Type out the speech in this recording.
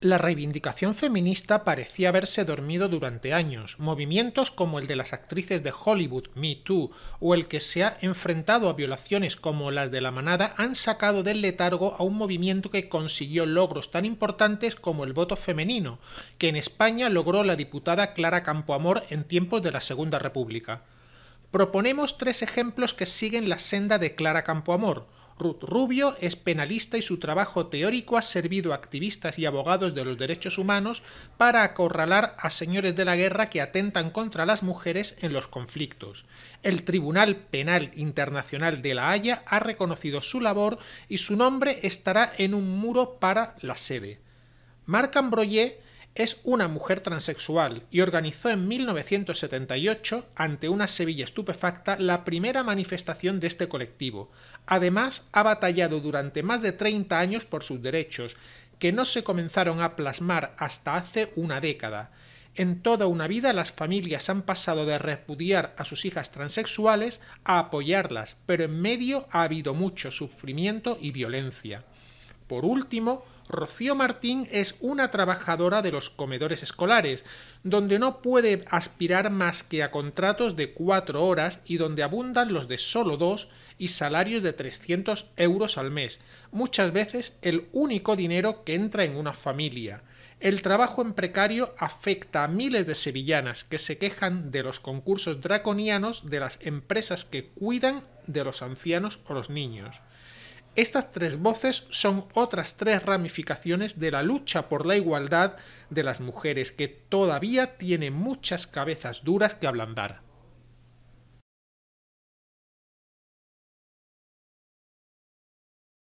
La reivindicación feminista parecía haberse dormido durante años. Movimientos como el de las actrices de Hollywood, Me Too, o el que se ha enfrentado a violaciones como las de la manada han sacado del letargo a un movimiento que consiguió logros tan importantes como el voto femenino, que en España logró la diputada Clara Campoamor en tiempos de la Segunda República. Proponemos tres ejemplos que siguen la senda de Clara Campoamor Ruth Rubio es penalista y su trabajo teórico ha servido a activistas y abogados de los derechos humanos para acorralar a señores de la guerra que atentan contra las mujeres en los conflictos. El Tribunal Penal Internacional de La Haya ha reconocido su labor y su nombre estará en un muro para la sede. Marc Ambroyer es una mujer transexual y organizó en 1978, ante una Sevilla estupefacta, la primera manifestación de este colectivo. Además, ha batallado durante más de 30 años por sus derechos, que no se comenzaron a plasmar hasta hace una década. En toda una vida las familias han pasado de repudiar a sus hijas transexuales a apoyarlas, pero en medio ha habido mucho sufrimiento y violencia. Por último, Rocío Martín es una trabajadora de los comedores escolares, donde no puede aspirar más que a contratos de cuatro horas y donde abundan los de solo dos y salarios de 300 euros al mes, muchas veces el único dinero que entra en una familia. El trabajo en precario afecta a miles de sevillanas que se quejan de los concursos draconianos de las empresas que cuidan de los ancianos o los niños. Estas tres voces son otras tres ramificaciones de la lucha por la igualdad de las mujeres que todavía tiene muchas cabezas duras que ablandar.